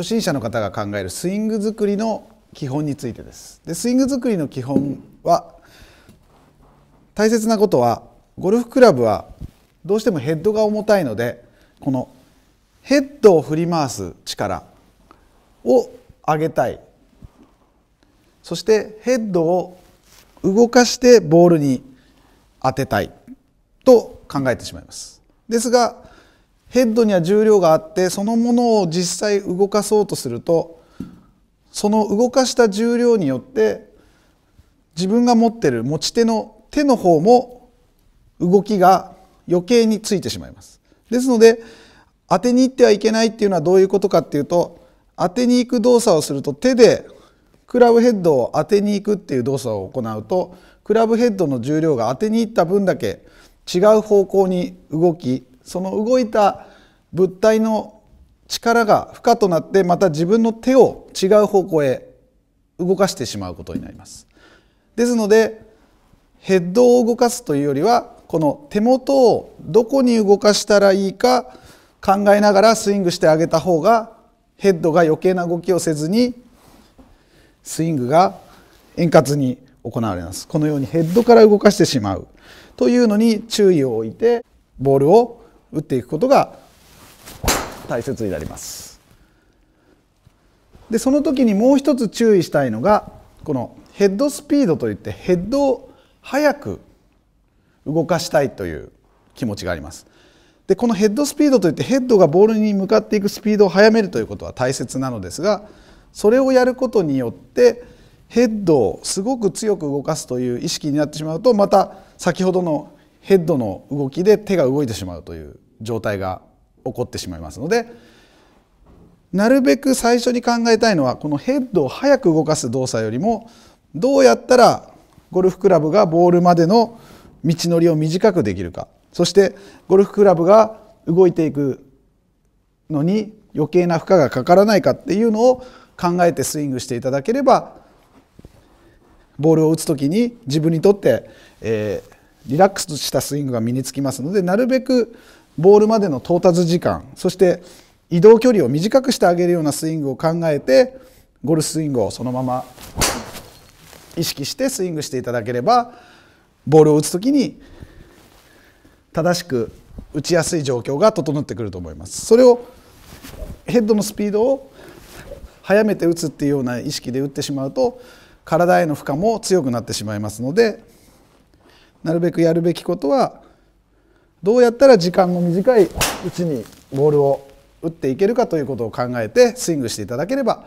初心者の方が考えるスイング作りの基本についてですでスイング作りの基本は大切なことはゴルフクラブはどうしてもヘッドが重たいのでこのヘッドを振り回す力を上げたいそしてヘッドを動かしてボールに当てたいと考えてしまいますですがヘッドには重量があってそのものを実際動かそうとするとその動かした重量によって自分が持ってる持ち手の手の方も動きが余計についてしまいます。ですので当てにいってはいけないっていうのはどういうことかっていうと当てに行く動作をすると手でクラブヘッドを当てに行くっていう動作を行うとクラブヘッドの重量が当てに行った分だけ違う方向に動きその動いた物体の力が負荷となってまた自分の手を違う方向へ動かしてしまうことになります。ですのでヘッドを動かすというよりはこの手元をどこに動かしたらいいか考えながらスイングしてあげた方がヘッドが余計な動きをせずにスイングが円滑に行われますこのようにヘッドから動かしてしまうというのに注意を置いてボールを打っていくことが大切になりますでその時にもう一つ注意したいのがこのヘッドスピードといってヘッドを速く動かしたいという気持ちがありますでこのヘッドスピードといってヘッドがボールに向かっていくスピードを速めるということは大切なのですがそれをやることによってヘッドをすごく強く動かすという意識になってしまうとまた先ほどのヘッドの動きで手が動いてしまうという状態が起こってしまいますのでなるべく最初に考えたいのはこのヘッドを早く動かす動作よりもどうやったらゴルフクラブがボールまでの道のりを短くできるかそしてゴルフクラブが動いていくのに余計な負荷がかからないかっていうのを考えてスイングしていただければボールを打つ時に自分にとって、えー、リラックスしたスイングが身につきますのでなるべくボールまでの到達時間そして移動距離を短くしてあげるようなスイングを考えてゴルフスイングをそのまま意識してスイングしていただければボールを打つ時に正しく打ちやすい状況が整ってくると思います。それをヘッドのスピードを早めて打つっていうような意識で打ってしまうと体への負荷も強くなってしまいますのでなるべくやるべきことはどうやったら時間の短いうちにボールを打っていけるかということを考えてスイングしていただければ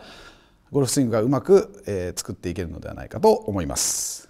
ゴルフスイングがうまく、え作っていけるのではないかと思います。